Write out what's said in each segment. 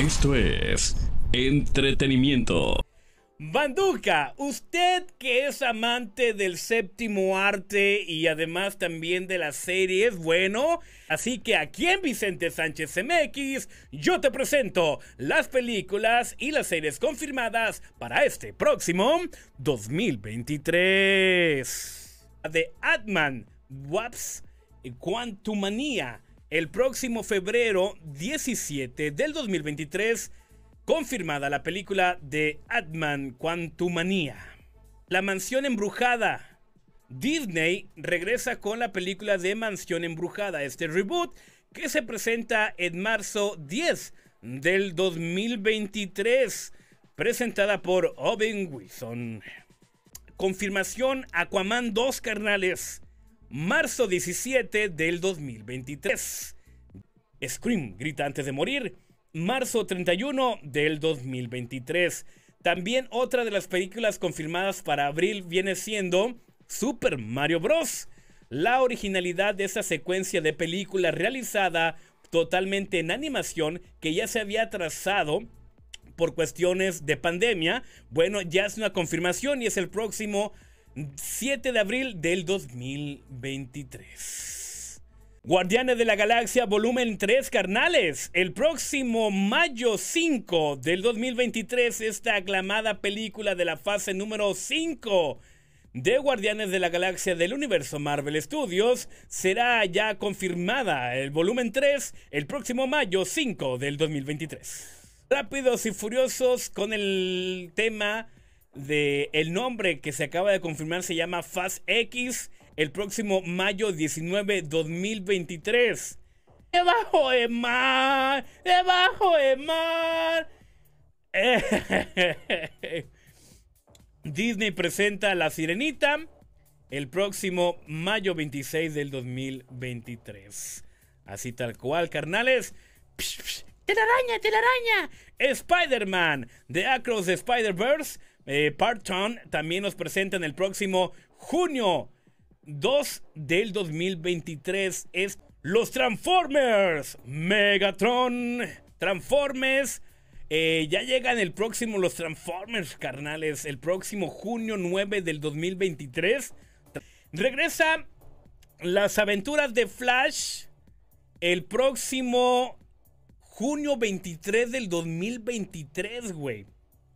Esto es entretenimiento. Banduca, usted que es amante del séptimo arte y además también de las series, bueno, así que aquí en Vicente Sánchez MX yo te presento las películas y las series confirmadas para este próximo 2023. De Atman, Waps, Quantumania, el próximo febrero 17 del 2023, confirmada la película de Atman Quantumania. La mansión embrujada. Disney regresa con la película de Mansión Embrujada, este reboot que se presenta en marzo 10 del 2023, presentada por Owen Wilson. Confirmación Aquaman 2, carnales marzo 17 del 2023. Scream grita antes de morir, marzo 31 del 2023. También otra de las películas confirmadas para abril viene siendo Super Mario Bros. La originalidad de esa secuencia de película realizada totalmente en animación que ya se había trazado por cuestiones de pandemia, bueno, ya es una confirmación y es el próximo 7 de abril del 2023. Guardianes de la Galaxia Volumen 3 Carnales. El próximo mayo 5 del 2023 esta aclamada película de la fase número 5 de Guardianes de la Galaxia del universo Marvel Studios será ya confirmada el volumen 3 el próximo mayo 5 del 2023. Rápidos y furiosos con el tema de el nombre que se acaba de confirmar se llama Fast X el próximo mayo 19 2023 debajo de mar debajo de mar Disney presenta La Sirenita el próximo mayo 26 del 2023 así tal cual carnales telaraña telaraña Spider-Man de Across the Spider-Verse eh, Parton también nos presenta en el próximo junio 2 del 2023. Es los Transformers Megatron. Transformers. Eh, ya llegan el próximo los Transformers, carnales. El próximo junio 9 del 2023. Regresa las aventuras de Flash el próximo junio 23 del 2023, güey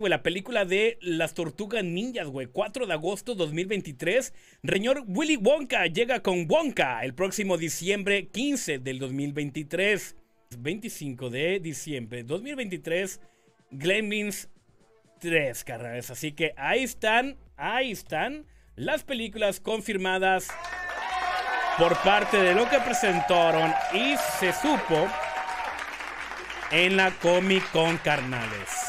la película de Las Tortugas Ninjas, güey. 4 de agosto 2023. Reñor Willy Wonka llega con Wonka el próximo diciembre 15 del 2023. 25 de diciembre 2023. Gremlins 3, carnales. Así que ahí están, ahí están las películas confirmadas por parte de lo que presentaron y se supo en la Comic Con, carnales.